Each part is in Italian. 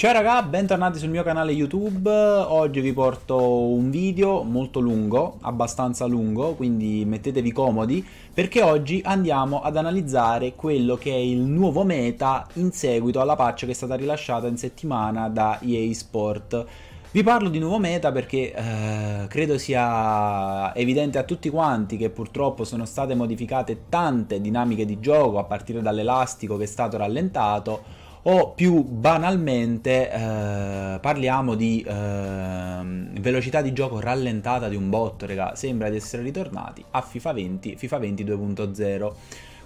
Ciao raga, bentornati sul mio canale YouTube, oggi vi porto un video molto lungo, abbastanza lungo, quindi mettetevi comodi, perché oggi andiamo ad analizzare quello che è il nuovo meta in seguito alla patch che è stata rilasciata in settimana da EA Sport. Vi parlo di nuovo meta perché eh, credo sia evidente a tutti quanti che purtroppo sono state modificate tante dinamiche di gioco a partire dall'elastico che è stato rallentato o più banalmente eh, parliamo di eh, velocità di gioco rallentata di un bot, raga, sembra di essere ritornati a FIFA 20, FIFA 20 2.0.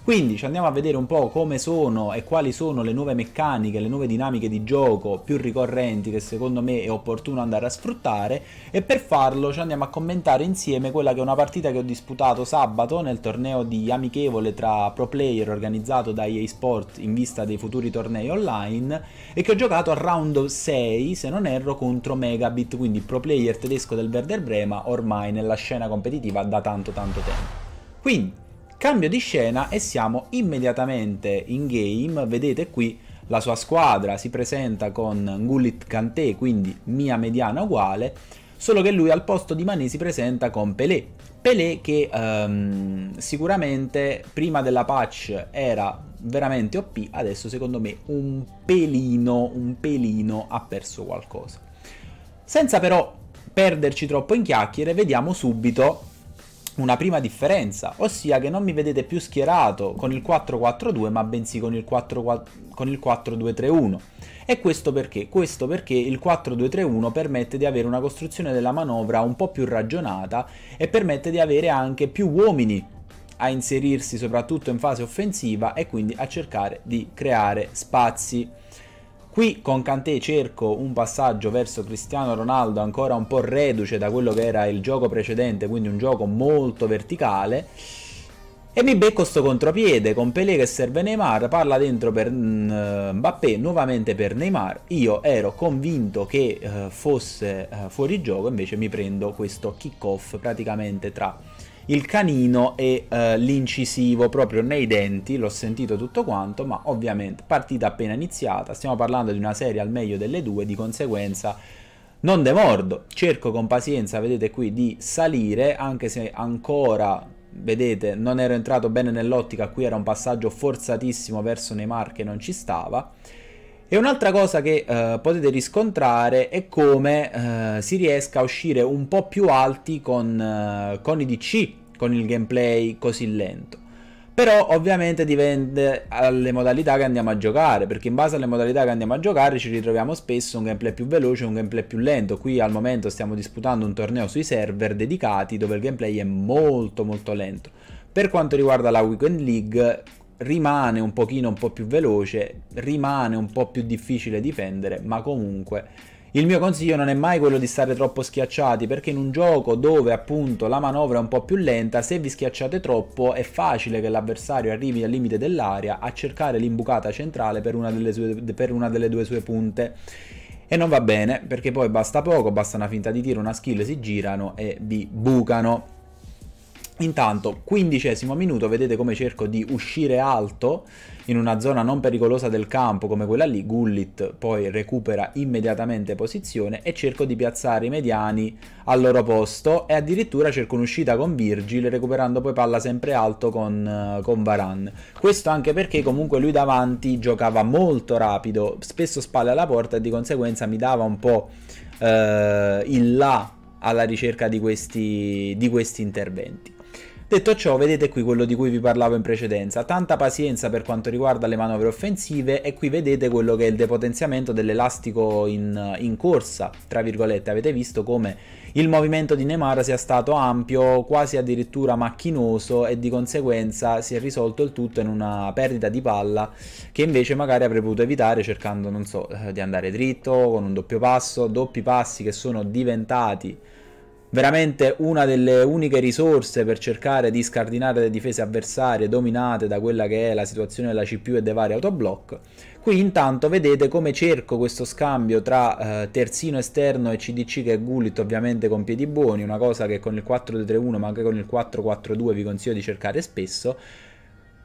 Quindi ci andiamo a vedere un po' come sono e quali sono le nuove meccaniche, le nuove dinamiche di gioco più ricorrenti che secondo me è opportuno andare a sfruttare e per farlo ci andiamo a commentare insieme quella che è una partita che ho disputato sabato nel torneo di amichevole tra pro player organizzato da EA Sport in vista dei futuri tornei online e che ho giocato a round 6 se non erro contro Megabit, quindi pro player tedesco del Werder Brema ormai nella scena competitiva da tanto tanto tempo. Quindi Cambio di scena e siamo immediatamente in game, vedete qui la sua squadra si presenta con Gullit Kanté, quindi mia mediana uguale, solo che lui al posto di Mané si presenta con Pelé. Pelé che um, sicuramente prima della patch era veramente OP, adesso secondo me un pelino, un pelino ha perso qualcosa. Senza però perderci troppo in chiacchiere, vediamo subito una prima differenza, ossia che non mi vedete più schierato con il 4-4-2 ma bensì con il, 4, con il 4-2-3-1. E questo perché? Questo perché il 4-2-3-1 permette di avere una costruzione della manovra un po' più ragionata e permette di avere anche più uomini a inserirsi soprattutto in fase offensiva e quindi a cercare di creare spazi Qui con Kanté cerco un passaggio verso Cristiano Ronaldo ancora un po' reduce da quello che era il gioco precedente, quindi un gioco molto verticale. E mi becco sto contropiede con Pelé che serve Neymar, parla dentro per mm, Mbappé, nuovamente per Neymar. Io ero convinto che eh, fosse eh, fuori gioco, invece mi prendo questo kick off praticamente tra il canino e eh, l'incisivo proprio nei denti, l'ho sentito tutto quanto, ma ovviamente partita appena iniziata, stiamo parlando di una serie al meglio delle due, di conseguenza non demordo, cerco con pazienza, vedete qui, di salire, anche se ancora, vedete, non ero entrato bene nell'ottica, qui era un passaggio forzatissimo verso Neymar che non ci stava, e un'altra cosa che eh, potete riscontrare è come eh, si riesca a uscire un po' più alti con, eh, con i DC, con il gameplay così lento. Però ovviamente dipende dalle modalità che andiamo a giocare, perché in base alle modalità che andiamo a giocare ci ritroviamo spesso un gameplay più veloce e un gameplay più lento. Qui al momento stiamo disputando un torneo sui server dedicati dove il gameplay è molto molto lento. Per quanto riguarda la Weekend League, rimane un pochino un po' più veloce, rimane un po' più difficile difendere, ma comunque il mio consiglio non è mai quello di stare troppo schiacciati, perché in un gioco dove appunto la manovra è un po' più lenta, se vi schiacciate troppo è facile che l'avversario arrivi al limite dell'area a cercare l'imbucata centrale per una delle, sue, per una delle due sue punte. E non va bene, perché poi basta poco, basta una finta di tiro, una skill, si girano e vi bucano. Intanto, quindicesimo minuto, vedete come cerco di uscire alto in una zona non pericolosa del campo come quella lì, Gullit poi recupera immediatamente posizione e cerco di piazzare i mediani al loro posto e addirittura cerco un'uscita con Virgil recuperando poi palla sempre alto con, eh, con Varane. Questo anche perché comunque lui davanti giocava molto rapido, spesso spalle alla porta e di conseguenza mi dava un po' eh, il là alla ricerca di questi, di questi interventi. Detto ciò, vedete qui quello di cui vi parlavo in precedenza, tanta pazienza per quanto riguarda le manovre offensive e qui vedete quello che è il depotenziamento dell'elastico in, in corsa, tra virgolette, avete visto come il movimento di Neymar sia stato ampio, quasi addirittura macchinoso e di conseguenza si è risolto il tutto in una perdita di palla che invece magari avrei potuto evitare cercando, non so, eh, di andare dritto, con un doppio passo, doppi passi che sono diventati veramente una delle uniche risorse per cercare di scardinare le difese avversarie dominate da quella che è la situazione della CPU e dei vari autoblock. Qui intanto vedete come cerco questo scambio tra eh, terzino esterno e CDC che è Gullit ovviamente con piedi buoni, una cosa che con il 4-3-1 ma anche con il 4-4-2 vi consiglio di cercare spesso,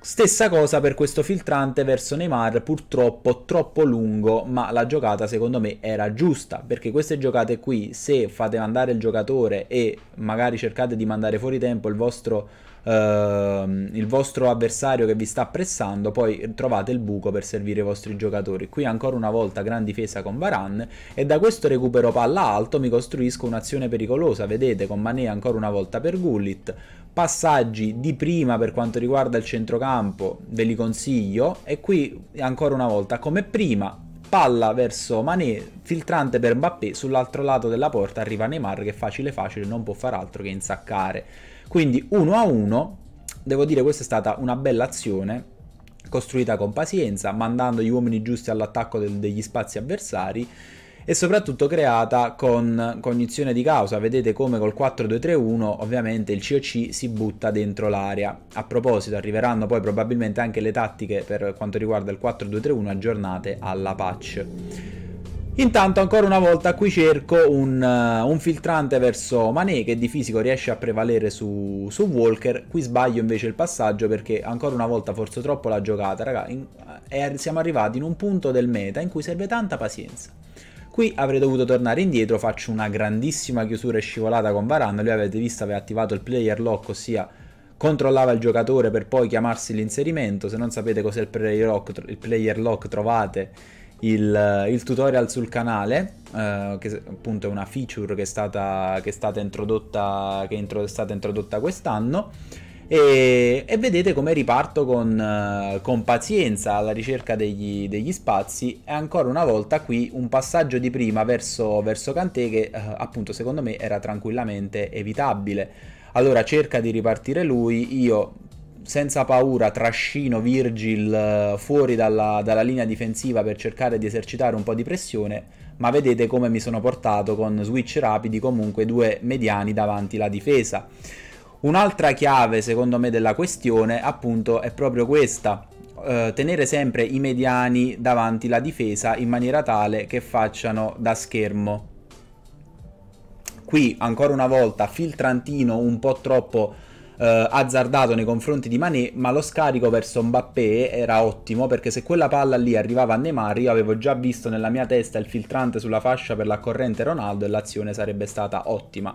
Stessa cosa per questo filtrante verso Neymar, purtroppo troppo lungo, ma la giocata secondo me era giusta, perché queste giocate qui, se fate andare il giocatore e magari cercate di mandare fuori tempo il vostro, eh, il vostro avversario che vi sta pressando, poi trovate il buco per servire i vostri giocatori. Qui ancora una volta gran difesa con Varane e da questo recupero palla alto mi costruisco un'azione pericolosa, vedete con Mané ancora una volta per Gullit, passaggi di prima per quanto riguarda il centrocampo ve li consiglio e qui ancora una volta come prima palla verso Mané, filtrante per Mbappé, sull'altro lato della porta arriva Neymar che facile facile non può far altro che insaccare. Quindi 1 a 1, devo dire questa è stata una bella azione costruita con pazienza, mandando gli uomini giusti all'attacco degli spazi avversari e soprattutto creata con cognizione di causa. Vedete come col 4231 ovviamente il COC si butta dentro l'area. A proposito, arriveranno poi probabilmente anche le tattiche per quanto riguarda il 4231 aggiornate alla patch. Intanto ancora una volta qui cerco un, uh, un filtrante verso Mané che di fisico riesce a prevalere su, su, Walker, qui sbaglio invece il passaggio perché ancora una volta forzo troppo la giocata, raga, in, eh, siamo arrivati in un punto del meta in cui serve tanta pazienza. Qui avrei dovuto tornare indietro, faccio una grandissima chiusura e scivolata con Varane, lui avete visto aveva attivato il player lock, ossia controllava il giocatore per poi chiamarsi l'inserimento, se non sapete cos'è il player lock, il player lock trovate il, il, tutorial sul canale, eh, che appunto è una feature che è stata, che è stata introdotta, che è stata introdotta quest'anno e, e vedete come riparto con, eh, con pazienza alla ricerca degli, degli, spazi e ancora una volta qui un passaggio di prima verso, verso Kanté che eh, appunto secondo me era tranquillamente evitabile. Allora cerca di ripartire lui, io senza paura trascino Virgil eh, fuori dalla, dalla, linea difensiva per cercare di esercitare un po' di pressione, ma vedete come mi sono portato con switch rapidi comunque due mediani davanti la difesa. Un'altra chiave secondo me della questione appunto è proprio questa, eh, tenere sempre i mediani davanti la difesa in maniera tale che facciano da schermo. Qui ancora una volta filtrantino un po' troppo eh, azzardato nei confronti di Mané, ma lo scarico verso Mbappé era ottimo perché se quella palla lì arrivava a Neymar io avevo già visto nella mia testa il filtrante sulla fascia per la corrente Ronaldo e l'azione sarebbe stata ottima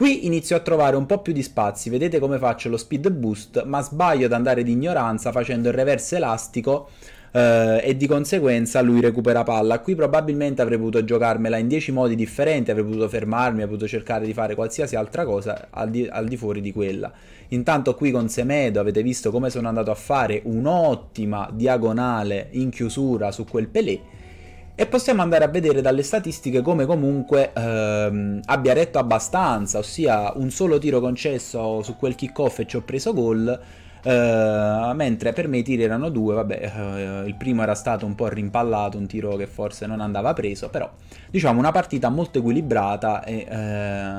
Qui inizio a trovare un po' più di spazi, vedete come faccio lo speed boost, ma sbaglio ad andare di ignoranza facendo il reverse elastico eh, e di conseguenza lui recupera palla. Qui probabilmente avrei potuto giocarmela in 10 modi differenti, avrei potuto fermarmi, avrei potuto cercare di fare qualsiasi altra cosa al di, al di fuori di quella. Intanto qui con Semedo avete visto come sono andato a fare un'ottima diagonale in chiusura su quel Pelé e possiamo andare a vedere dalle statistiche come comunque ehm, abbia retto abbastanza, ossia un solo tiro concesso su quel kick-off e ci ho preso gol. Uh, mentre per me i tiri erano due, vabbè, uh, il primo era stato un po' rimpallato, un tiro che forse non andava preso, però diciamo una partita molto equilibrata e, uh,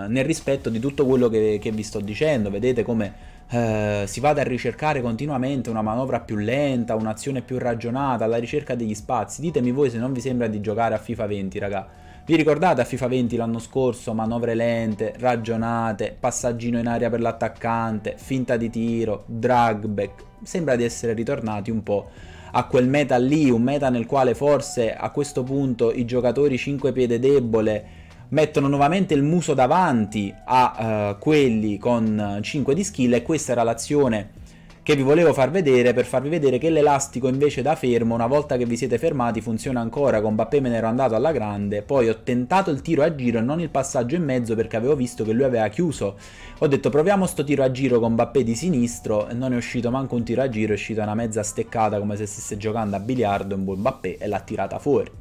nel rispetto di tutto quello che, che vi sto dicendo, vedete come eh, si vada a ricercare continuamente una manovra più lenta, un'azione più ragionata, alla ricerca degli spazi. Ditemi voi se non vi sembra di giocare a FIFA 20, raga. Vi ricordate a FIFA 20 l'anno scorso manovre lente, ragionate, passaggino in aria per l'attaccante, finta di tiro, dragback? Sembra di essere ritornati un po' a quel meta lì, un meta nel quale forse a questo punto i giocatori 5 piede debole mettono nuovamente il muso davanti a uh, quelli con 5 eh, di skill e questa era l'azione che vi volevo far vedere per farvi vedere che l'elastico invece da fermo una volta che vi siete fermati funziona ancora con Bappé me ne ero andato alla grande poi ho tentato il tiro a giro e non il passaggio in mezzo perché avevo visto che lui aveva chiuso ho detto proviamo sto tiro a giro con Bappé di sinistro e non è uscito manco un tiro a giro è uscita una mezza steccata come se stesse giocando a biliardo un buon Bappé e l'ha tirata fuori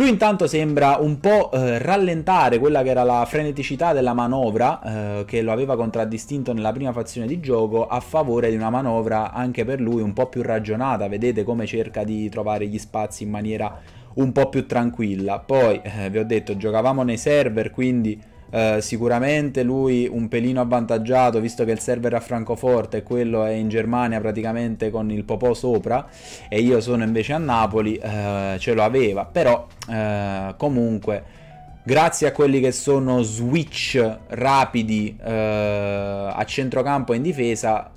lui intanto sembra un po' eh, rallentare quella che era la freneticità della manovra eh, che lo aveva contraddistinto nella prima fazione di gioco a favore di una manovra anche per lui un po' più ragionata, vedete come cerca di trovare gli spazi in maniera un po' più tranquilla. Poi eh, vi ho detto giocavamo nei server quindi Uh, sicuramente lui un pelino avvantaggiato visto che il server a Francoforte e quello è in Germania praticamente con il popò sopra e io sono invece a Napoli uh, ce lo aveva però uh, comunque grazie a quelli che sono switch rapidi a centrocampo e in difesa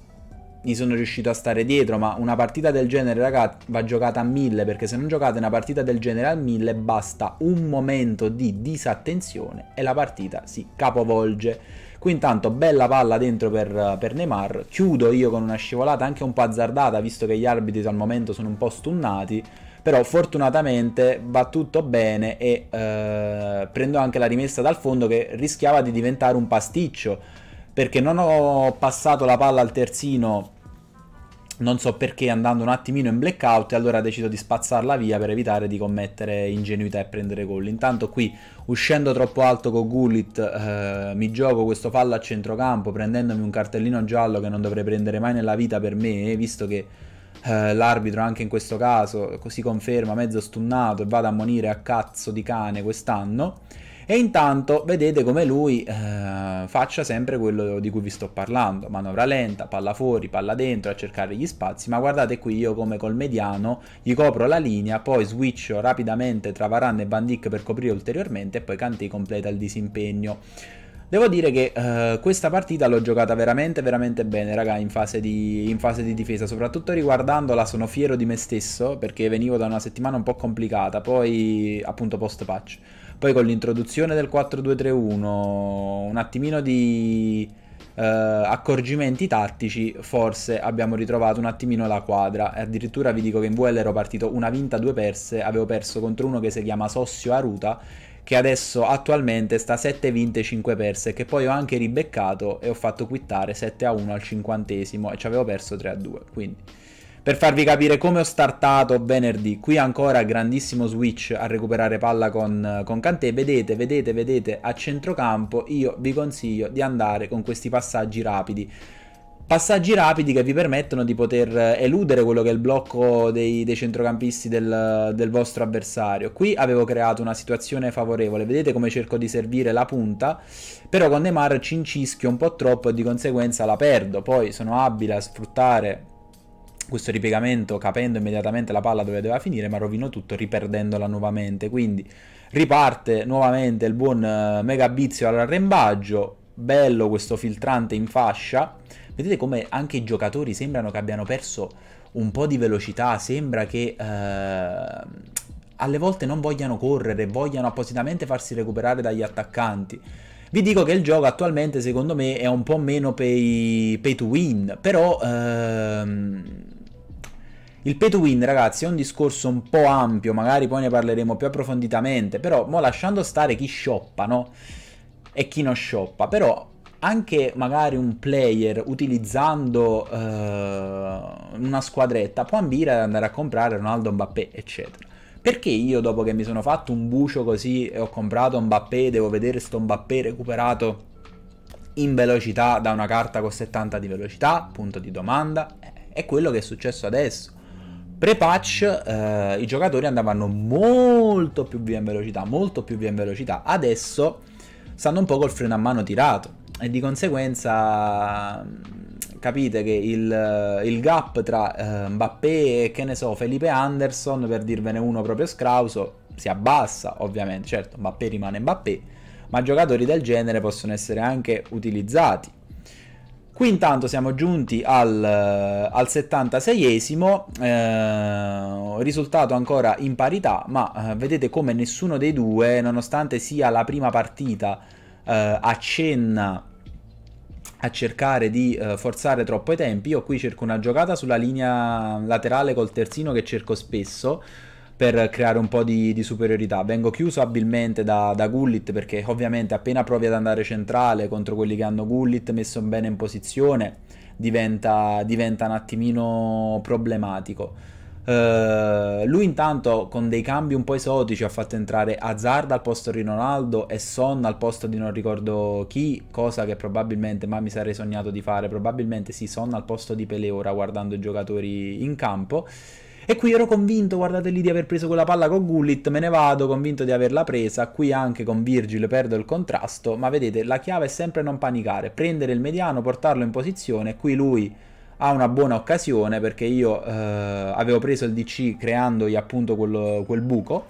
gli sono riuscito a stare dietro, ma una partita del genere, ragazzi, va giocata a mille, perché se non giocate una partita del genere a mille, basta un momento di disattenzione e la partita si capovolge. Qui intanto bella palla dentro per, per, Neymar, chiudo io con una scivolata anche un po' azzardata, visto che gli arbitri al momento sono un po' stunnati, però fortunatamente va tutto bene e eh, prendo anche la rimessa dal fondo che rischiava di diventare un pasticcio perché non ho passato la palla al terzino non so perché andando un attimino in blackout e allora decido di spazzarla via per evitare di commettere ingenuità e prendere gol. Intanto qui uscendo troppo alto con Gullit eh, mi gioco questo fallo a centrocampo prendendomi un cartellino giallo che non dovrei prendere mai nella vita per me visto che eh, l'arbitro anche in questo caso così conferma mezzo stunnato e vado a monire a cazzo di cane quest'anno. E intanto vedete come lui eh, faccia sempre quello di cui vi sto parlando, manovra lenta, palla fuori, palla dentro a cercare gli spazi, ma guardate qui io come col mediano gli copro la linea, poi switcho rapidamente tra Varane e Van Bandic per coprire ulteriormente e poi Kanté completa il disimpegno. Devo dire che eh, questa partita l'ho giocata veramente veramente bene raga in fase, di, in fase, di, difesa Soprattutto riguardandola sono fiero di me stesso perché venivo da una settimana un po' complicata Poi appunto post patch poi con l'introduzione del 4-2-3-1, un attimino di eh, accorgimenti tattici, forse abbiamo ritrovato un attimino la quadra. Addirittura vi dico che in VL ero partito una vinta, due perse, avevo perso contro uno che si chiama Sossio Aruta, che adesso attualmente sta 7 vinte 5 perse che poi ho anche ribeccato e ho fatto quittare 7 1 al cinquantesimo e ci avevo perso 3 2 quindi per farvi capire come ho startato venerdì, qui ancora grandissimo switch a recuperare palla con, con Kanté, vedete, vedete, vedete, a centrocampo io vi consiglio di andare con questi passaggi rapidi. Passaggi rapidi che vi permettono di poter eh, eludere quello che è il blocco dei, dei centrocampisti del, del vostro avversario. Qui avevo creato una situazione favorevole, vedete come cerco di servire la punta, però con Neymar ci incischio un po' troppo e di conseguenza la perdo. Poi sono abile a sfruttare questo ripiegamento capendo immediatamente la palla dove doveva finire, ma rovino tutto riperdendola nuovamente. Quindi riparte nuovamente il buon eh, Megabizio all'arrembaggio. Bello questo filtrante in fascia. Vedete come anche i giocatori sembrano che abbiano perso un po' di velocità, sembra che eh, alle volte non vogliano correre, vogliano appositamente farsi recuperare dagli attaccanti. Vi dico che il gioco attualmente secondo me è un po' meno pay, pay to win, però... Ehm, il pay to win, ragazzi, è un discorso un po' ampio, magari poi ne parleremo più approfonditamente, però mo lasciando stare chi shoppa, no? E chi non shoppa, però anche magari un player utilizzando uh, una squadretta può ambire ad andare a comprare Ronaldo Mbappé, eccetera. Perché io dopo che mi sono fatto un bucio così e ho comprato Mbappé, devo vedere sto Mbappé recuperato in velocità da una carta con 70 di velocità? Punto di domanda. Eh, è quello che è successo adesso. Pre-patch eh, i giocatori andavano molto più via in velocità, molto più via in velocità. Adesso stanno un po' col freno a mano tirato e di conseguenza mm, capite che il, eh, il gap tra eh, Mbappé e che ne so, Felipe Anderson, per dirvene uno proprio scrauso, si abbassa ovviamente, certo Mbappé rimane Mbappé, ma giocatori del genere possono essere anche utilizzati Qui intanto siamo giunti al, al 76esimo, eh, risultato ancora in parità, ma eh, vedete come nessuno dei due, nonostante sia la prima partita, eh, accenna a cercare di eh, forzare troppo i tempi. Io qui cerco una giocata sulla linea laterale col terzino che cerco spesso, per creare un po' di, di superiorità. Vengo chiuso abilmente da, da, Gullit perché ovviamente appena provi ad andare centrale contro quelli che hanno Gullit messo bene in posizione diventa, diventa un attimino problematico. Uh, lui intanto con dei cambi un po' esotici ha fatto entrare Hazard al posto di Ronaldo e Son al posto di non ricordo chi, cosa che probabilmente, ma mi sarei sognato di fare, probabilmente sì, Son al posto di Pele ora guardando i giocatori in campo e qui ero convinto, guardate lì, di aver preso quella palla con Gullit, me ne vado, convinto di averla presa, qui anche con Virgil perdo il contrasto, ma vedete, la chiave è sempre non panicare, prendere il mediano, portarlo in posizione, qui lui ha una buona occasione perché io eh, avevo preso il DC creandogli appunto quello, quel buco,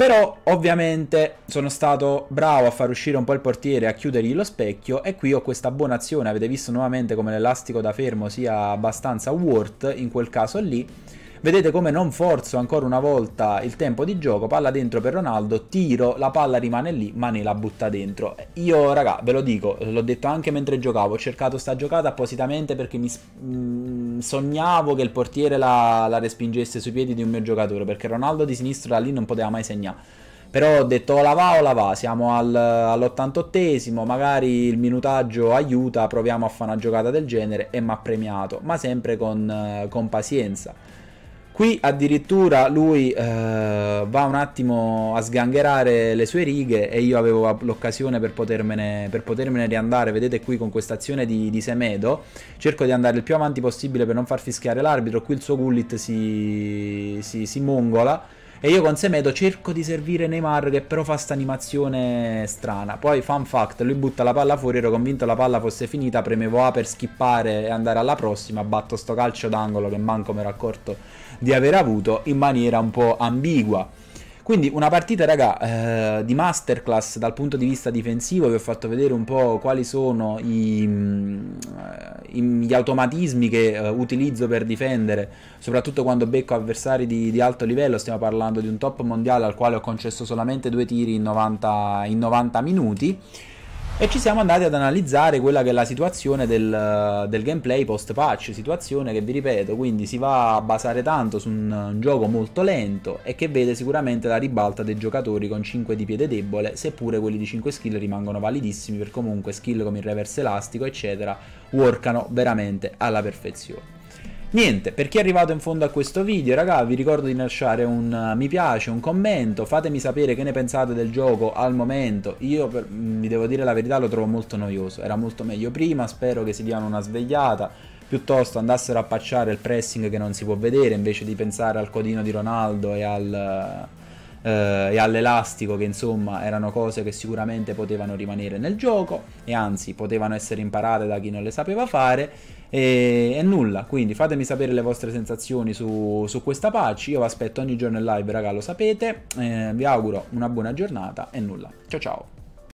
però ovviamente sono stato bravo a far uscire un po' il portiere, a chiudergli lo specchio e qui ho questa buona azione, avete visto nuovamente come l'elastico da fermo sia abbastanza worth in quel caso lì Vedete come non forzo ancora una volta il tempo di gioco, palla dentro per Ronaldo, tiro, la palla rimane lì, Mané la butta dentro. Io raga, ve lo dico, l'ho detto anche mentre giocavo, ho cercato sta giocata appositamente perché mi mh, mm, sognavo che il portiere la, la respingesse sui piedi di un mio giocatore, perché Ronaldo di sinistra da lì non poteva mai segnare però ho detto o la va o la va, siamo al, all'88esimo, magari il minutaggio aiuta, proviamo a fare una giocata del genere e mi ha premiato, ma sempre con, con pazienza. Qui addirittura lui eh, va un attimo a sgangherare le sue righe e io avevo l'occasione per potermene, per potermene riandare. Vedete qui con questa azione di, di, Semedo, cerco di andare il più avanti possibile per non far fischiare l'arbitro. Qui il suo Gullit si, si, si mongola e io con Semedo cerco di servire Neymar che però fa questa animazione strana. Poi fun fact, lui butta la palla fuori, ero convinto la palla fosse finita, premevo A per skippare e andare alla prossima, batto sto calcio d'angolo che manco mi ero accorto di aver avuto in maniera un po' ambigua. Quindi una partita, raga, eh, di masterclass dal punto di vista difensivo, vi ho fatto vedere un po' quali sono mm, i, gli automatismi che eh, utilizzo per difendere, soprattutto quando becco avversari di, di, alto livello, stiamo parlando di un top mondiale al quale ho concesso solamente due tiri in 90, in 90 minuti e ci siamo andati ad analizzare quella che è la situazione del, del gameplay post patch, situazione che vi ripeto quindi si va a basare tanto su un, un gioco molto lento e che vede sicuramente la ribalta dei giocatori con 5 di piede debole, seppure quelli di 5 skill rimangono validissimi per comunque skill come il reverse elastico eccetera workano veramente alla perfezione. Niente, per chi è arrivato in fondo a questo video, raga, vi ricordo di lasciare un eh, mi piace, un commento, fatemi sapere che ne pensate del gioco al momento. Io, per, mm, vi devo dire la verità, lo trovo molto noioso, era molto meglio prima, spero che si diano una svegliata, piuttosto andassero a pacciare il pressing che non si può vedere, invece di pensare al codino di Ronaldo e al... Uh, e all'elastico che insomma erano cose che sicuramente potevano rimanere nel gioco e anzi potevano essere imparate da chi non le sapeva fare e, e, nulla, quindi fatemi sapere le vostre sensazioni su, su questa patch. Io vi aspetto ogni giorno in live, raga, lo sapete. Eh, vi auguro una buona giornata e nulla. Ciao ciao.